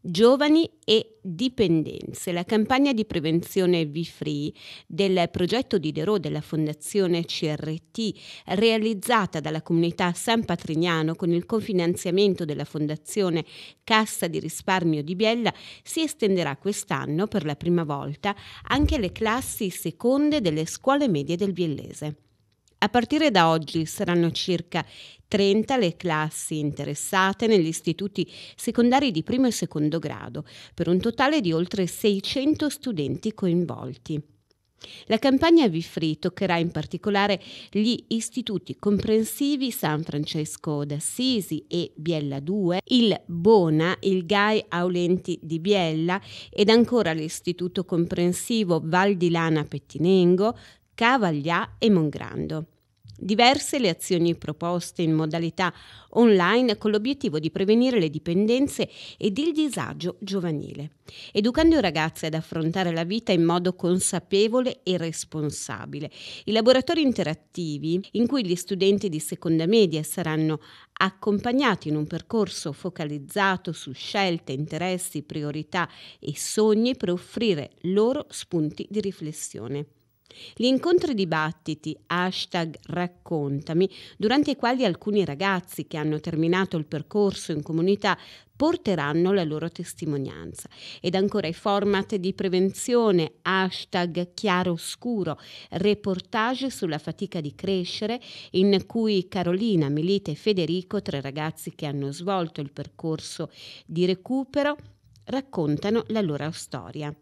Giovani e dipendenze. La campagna di prevenzione V-Free del progetto di Derò della Fondazione CRT, realizzata dalla comunità San Patrignano con il cofinanziamento della Fondazione Cassa di Risparmio di Biella, si estenderà quest'anno per la prima volta anche alle classi seconde delle scuole medie del Biellese. A partire da oggi saranno circa 30 le classi interessate negli istituti secondari di primo e secondo grado, per un totale di oltre 600 studenti coinvolti. La campagna Vifri toccherà in particolare gli istituti comprensivi San Francesco d'Assisi e Biella 2, il Bona, il Gai Aulenti di Biella ed ancora l'istituto comprensivo Val di Lana Pettinengo, Cavaglià e Mongrando. Diverse le azioni proposte in modalità online con l'obiettivo di prevenire le dipendenze ed il disagio giovanile, educando i ragazzi ad affrontare la vita in modo consapevole e responsabile. I laboratori interattivi, in cui gli studenti di seconda media saranno accompagnati in un percorso focalizzato su scelte, interessi, priorità e sogni per offrire loro spunti di riflessione. Gli incontri dibattiti, hashtag raccontami, durante i quali alcuni ragazzi che hanno terminato il percorso in comunità porteranno la loro testimonianza. Ed ancora i format di prevenzione, hashtag chiaroscuro, reportage sulla fatica di crescere, in cui Carolina, Milita e Federico, tre ragazzi che hanno svolto il percorso di recupero, raccontano la loro storia.